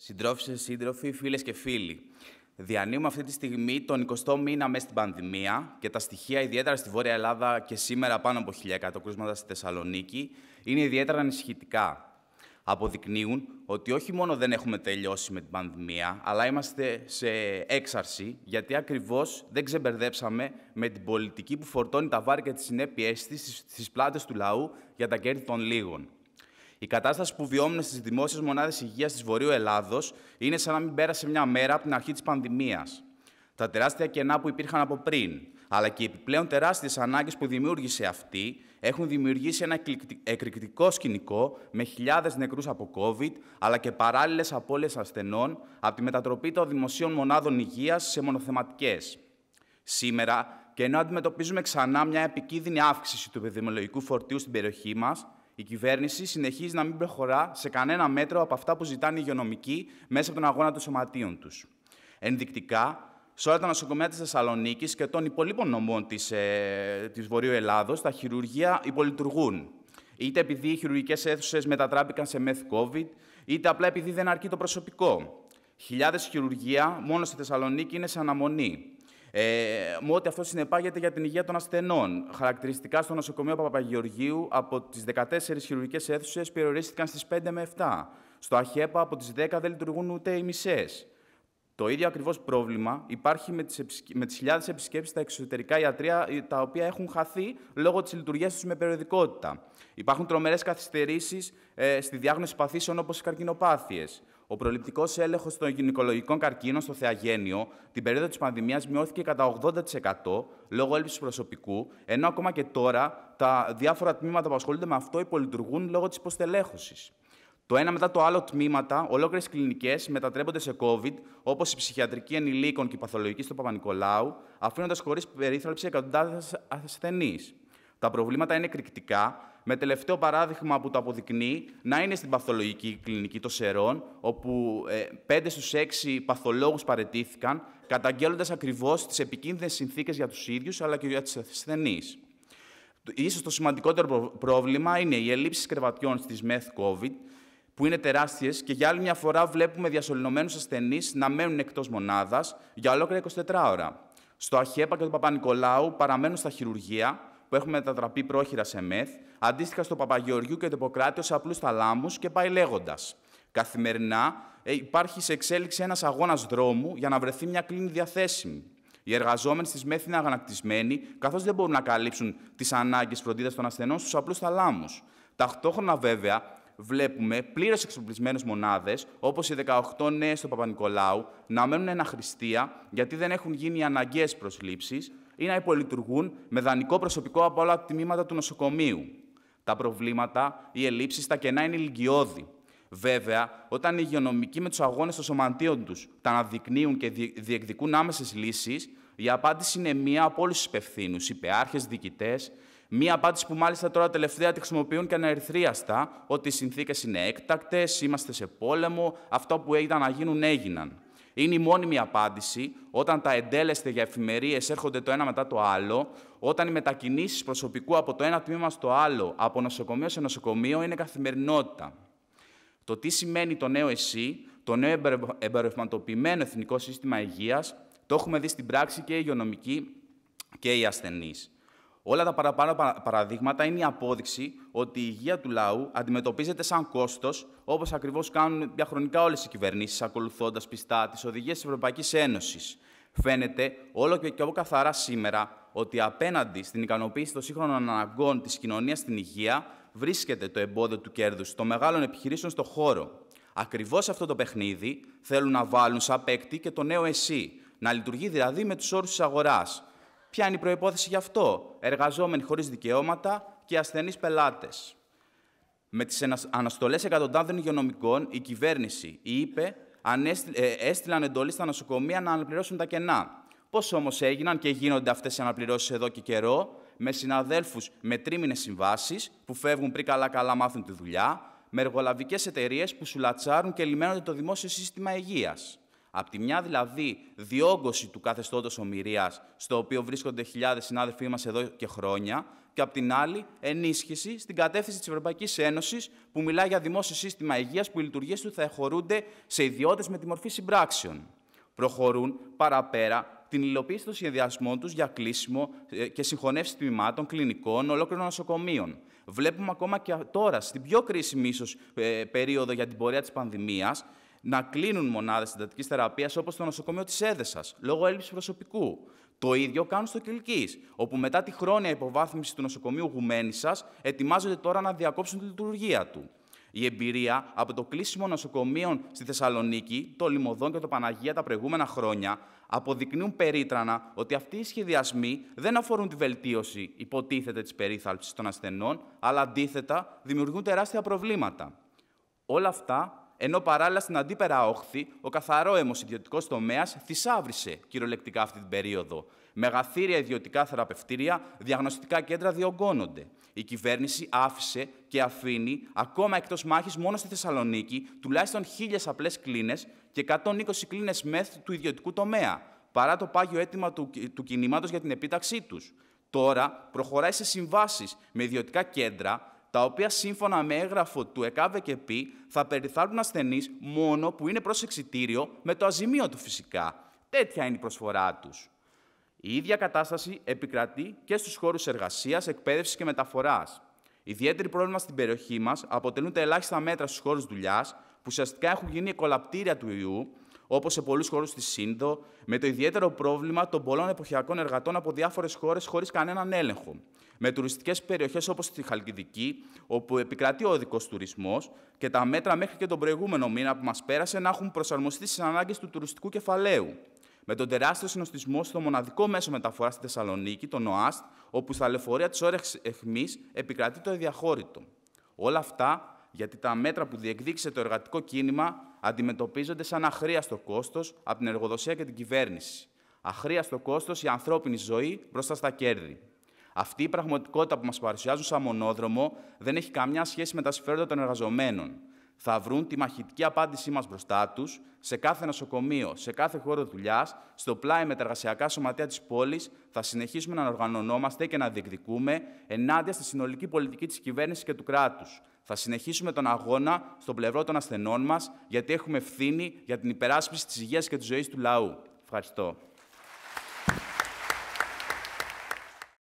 Συντρόφισε, σύντροφοι, φίλες και φίλοι. Διανύουμε αυτή τη στιγμή τον 20ο μήνα μέσα στην πανδημία και τα στοιχεία, ιδιαίτερα στη Βόρεια Ελλάδα και σήμερα πάνω από 1.100 κρούσματα στη Θεσσαλονίκη, είναι ιδιαίτερα ανησυχητικά. Αποδεικνύουν ότι όχι μόνο δεν έχουμε τελειώσει με την πανδημία, αλλά είμαστε σε έξαρση, γιατί ακριβώς δεν ξεμπερδέψαμε με την πολιτική που φορτώνει τα βάρη και τις συνέπειές της στις πλάτες του λαού για τα κέρδη των λίγων. Η κατάσταση που βιώνουν στις δημόσιες μονάδες υγείας της Βορείου Ελλάδος είναι σαν να μην πέρασε μια μέρα από την αρχή της πανδημίας. Τα τεράστια κενά που υπήρχαν από πριν, αλλά και οι επιπλέον τεράστιες ανάγκες που δημιούργησε αυτή, έχουν δημιουργήσει ένα εκρηκτικό σκηνικό με χιλιάδες νεκρούς από COVID, αλλά και παράλληλες απώλειες ασθενών από τη μετατροπή των δημοσίων μονάδων υγείας σε μονοθεματικές. Σήμερα, και ενώ αντιμετωπίζουμε ξανά μια επικίνδυνη αύξηση του επιδημιολογικού φορτίου στην περιοχή μας, η κυβέρνηση συνεχίζει να μην προχωρά σε κανένα μέτρο από αυτά που ζητάνε οι υγειονομικοί μέσα από τον αγώνα των σωματείων τους. Ενδεικτικά, σε όλα τα νοσοκομεία της Θεσσαλονίκης και των υπολείπων νομών της ε, της Βορείου Ελλάδος, τα χειρουργεία υπολειτουργούν. Είτε επειδή οι χειρουργικές αίθουσες μετατράπηκαν σε μεθ COVID, είτε απλά επειδή δεν αρκεί το προσωπικό. Χιλιάδες χειρουργεία μόνο στη Θεσσαλονίκη είναι σε αναμονή. Ε, με ό,τι αυτό συνεπάγεται για την υγεία των ασθενών. Χαρακτηριστικά στο νοσοκομείο Παπαγεωργίου από τις 14 χειρουργικές αίθουσες περιορίστηκαν στις 5 με 7. Στο ΑΧΕΠΑ από τις 10 δεν λειτουργούν ούτε οι μισές. Το ίδιο ακριβώς πρόβλημα υπάρχει με τις χιλιάδες επισκέψεις στα εξωτερικά ιατρία, ε, τα οποία έχουν χαθεί λόγω της λειτουργίας τους με περιοδικότητα. Υπάρχουν τρομερές καθυστερήσεις ε, στη διάγνωση παθήσεων όπως οι καρκινοπάθειες. Ο προληπτικός έλεγχος των γυναικολογικών καρκίνων στο Θεαγένιο την περίοδο της πανδημίας μειώθηκε κατά 80% λόγω έλλειψης προσωπικού, ενώ ακόμα και τώρα τα διάφορα τμήματα που ασχολούνται με αυτό υπολειτουργούν λόγω της υποστελέχωσης. Το ένα μετά το άλλο τμήματα, ολόκληρες κλινικές μετατρέπονται σε COVID, όπως η ψυχιατρική ενηλίκων και η παθολογική στο Παπα-Νικολάου, αφήνοντας χωρίς περίθαλψη εκατοντάδες ασθενείς. Τα προβλήματα είναι εκρηκτικά με τελευταίο παράδειγμα που το αποδεικνύει να είναι στην παθολογική κλινική των Σερών, όπου ε, 5 στους 6 παθολόγους παρετήθηκαν, καταγγέλλοντας ακριβώς τις επικίνδυνες συνθήκες για τους ίδιους, αλλά και για τους ασθενείς. Ίσως το σημαντικότερο πρόβλημα είναι οι ελλείψεις κρεβατιών στις μεθ COVID, που είναι τεράστιες και για άλλη μια φορά βλέπουμε διασωληνωμένου ασθενείς να μένουν εκτός μονάδας για ολόκληρα 24 ώρα. Στο Αχέπα και τον Παπα-Νικολάου παραμένουν στα χειρουργεία, που έχουν μετατραπεί πρόχειρα σε μεθ, αντίστοιχα στο Παπαγεωργίου και το Ιπποκράτιο σε απλούς θαλάμους και πάει λέγοντας. Καθημερινά ε, υπάρχει σε εξέλιξη ένας αγώνας δρόμου για να βρεθεί μια κλίνη διαθέσιμη. Οι εργαζόμενοι στις ΜΕΘ είναι αγανακτισμένοι, καθώς δεν μπορούν να καλύψουν τις ανάγκες φροντίδας των ασθενών στους απλούς θαλάμους. Ταυτόχρονα, βέβαια, βλέπουμε πλήρως εξοπλισμένες μονάδες, όπως οι 18 νέε του Παπα-Νικολάου, να μένουν ένα γιατί δεν έχουν γίνει αναγκαίες προσλήψεις, ή να υπολειτουργούν με δανεικό προσωπικό από όλα τα τμήματα του νοσοκομείου. Τα προβλήματα, οι ελλείψεις, τα κενά είναι ηλικιώδη. Βέβαια, όταν οι υγειονομικοί με τους αγώνες των σωματείων τους τα αναδεικνύουν και διεκδικούν άμεσες λύσεις, η απάντηση είναι μία από όλους τους υπευθύνους, υπεάρχε, διοικητές. Μία απάντηση που μάλιστα τώρα τελευταία τη χρησιμοποιούν και αναερθρίαστα, ότι οι συνθήκες είναι έκτακτες, είμαστε σε πόλεμο, αυτό που έγιναν να γίνουν έγιναν. Είναι η μόνιμη απάντηση όταν τα εντέλεστε για εφημερίες έρχονται το ένα μετά το άλλο, όταν οι μετακινήσεις προσωπικού από το ένα τμήμα στο άλλο, από νοσοκομείο σε νοσοκομείο, είναι καθημερινότητα. Το τι σημαίνει το νέο ΕΣΥ, το νέο εμπερευματοποιημένο εθνικό σύστημα Υγείας, το έχουμε δει στην πράξη και οι υγειονομικοί και οι ασθενείς. Όλα τα παραπάνω παραδείγματα είναι η απόδειξη ότι η υγεία του λαού αντιμετωπίζεται σαν κόστος, όπως ακριβώς κάνουν διαχρονικά όλες οι κυβερνήσεις, ακολουθώντας πιστά τις οδηγίες της Ευρωπαϊκής Ένωσης. Φαίνεται όλο και πιο καθαρά σήμερα ότι απέναντι στην ικανοποίηση των σύγχρονων αναγκών της κοινωνίας στην υγεία βρίσκεται το εμπόδιο του κέρδους των μεγάλων επιχειρήσεων στον χώρο. Ακριβώς αυτό το παιχνίδι θέλουν να βάλουν σαν παίκτη και το νέο ΕΣΥ, να λειτουργεί δηλαδή με τους όρους της αγοράς, Ποια είναι η προπόθεση γι' αυτό, εργαζόμενοι χωρίς δικαιώματα και ασθενείς πελάτες. Με τις αναστολές εκατοντάδων υγειονομικών, η κυβέρνηση, η ΥΠΕ, ε, έστειλαν εντολή στα νοσοκομεία να αναπληρώσουν τα κενά. Πώς όμως έγιναν και γίνονται αυτές οι αναπληρώσεις εδώ και καιρό, με συναδέλφους με τρίμηνες συμβάσεις που φεύγουν πριν καλά-καλά μάθουν τη δουλειά, με εργολαβικές εταιρείες που σουλατσάρουν και λιμένονται το δημόσιο σύστημα υγείας. Απ' τη μια δηλαδή διόγκωση του καθεστώτος ομοιρίας, στο οποίο βρίσκονται χιλιάδες συνάδελφοί μας εδώ και χρόνια, και απ' την άλλη ενίσχυση στην κατεύθυνση της Ευρωπαϊκής Ένωσης, που μιλά για δημόσιο σύστημα υγείας που οι λειτουργίες του θα εχωρούνται σε ιδιώτες με τη μορφή συμπράξεων. Προχωρούν παραπέρα την υλοποίηση των σχεδιασμών τους για κλείσιμο ε, και συγχωνεύση τμήματων, κλινικών, ολόκληρων νοσοκομείων. Βλέπουμε ακόμα και τώρα, στην πιο κρίσιμη ίσως ε, περίοδο για την πορεία της πανδημίας, να κλείνουν μονάδες συντατική θεραπείας όπως το νοσοκομείο της Έδεσας λόγω έλλειψης προσωπικού. Το ίδιο κάνουν στο Κυλκής, όπου μετά τη χρόνια υποβάθμιση του νοσοκομείου σα, ετοιμάζονται τώρα να διακόψουν τη λειτουργία του. Η εμπειρία από το κλείσιμο νοσοκομείων στη Θεσσαλονίκη, το Λιμωδόν και το Παναγία τα προηγούμενα χρόνια αποδεικνύουν περίτρανα ότι αυτοί οι σχεδιασμοί δεν αφορούν τη βελτίωση, υποτίθεται, της περίθαλψης των ασθενών, αλλά αντίθετα δημιουργούν τεράστια προβλήματα. Όλα αυτά ενώ παράλληλα στην αντίπερα όχθη ο καθαρόαιμο ιδιωτικό τομέα θυσάβρισε κυριολεκτικά αυτή την περίοδο. Μεγαθύρια ιδιωτικά θεραπευτήρια, διαγνωστικά κέντρα διωγγώνονται. Η κυβέρνηση άφησε και αφήνει ακόμα εκτός μάχης μόνο στη Θεσσαλονίκη τουλάχιστον χίλιες απλές κλίνες και 120 κλίνες μεθ του ιδιωτικού τομέα, παρά το πάγιο αίτημα του, του κινήματος για την επίταξή τους. Τώρα προχωράει σε συμβάσεις με ιδιωτικά κέντρα τα οποία σύμφωνα με έγγραφο του ΕΚΑΒΕ και ΠΗ θα περιθάλπουν ασθενείς μόνο που είναι προς εξητήριο με το αζημίο του φυσικά. Τέτοια είναι η προσφορά τους. Η ίδια κατάσταση επικρατεί και στους χώρους εργασίας, εκπαίδευσης και μεταφοράς. Ιδιαίτερη πρόβλημα στην περιοχή μας αποτελούν τα ελάχιστα μέτρα στους χώρους δουλειάς, που ουσιαστικά έχουν γίνει κολαπτήρια του ιού όπως σε πολλούς χώρους της Σύνδο, με το ιδιαίτερο πρόβλημα των πολλών εποχιακών εργατών από διάφορες χώρες χωρίς κανέναν έλεγχο. Με τουριστικές περιοχές όπως τη Χαλκιδική, όπου επικρατεί ο οδικός τουρισμός και τα μέτρα μέχρι και τον προηγούμενο μήνα που μας πέρασε να έχουν προσαρμοστεί στις ανάγκες του τουριστικού κεφαλαίου. Με τον τεράστιο συνοστισμό στο μοναδικό μέσο μεταφοράς στη Θεσσαλονίκη, τον ΟΑΣΤ, όπου στα λεωφορεία της όρεξη εχμής επικρατεί το διαχώρητο. Όλα αυτά γιατί τα μέτρα που διεκδίκησε το εργατικό κίνημα αντιμετωπίζονται σαν αχρίαστο κόστος από την εργοδοσία και την κυβέρνηση. Αχρίαστο κόστος η ανθρώπινη ζωή μπροστά στα κέρδη. Αυτή η πραγματικότητα που μας παρουσιάζουν σαν μονόδρομο δεν έχει καμιά σχέση με τα συμφέροντα των εργαζομένων θα βρουν τη μαχητική απάντησή μας μπροστά τους, σε κάθε νοσοκομείο, σε κάθε χώρο δουλειάς, στο πλάι με τα εργασιακά σωματεία της πόλης, θα συνεχίσουμε να οργανωνόμαστε και να διεκδικούμε ενάντια στη συνολική πολιτική της κυβέρνησης και του κράτους. Θα συνεχίσουμε τον αγώνα στο πλευρό των ασθενών μας, γιατί έχουμε ευθύνη για την υπεράσπιση της υγείας και της ζωής του λαού. Ευχαριστώ.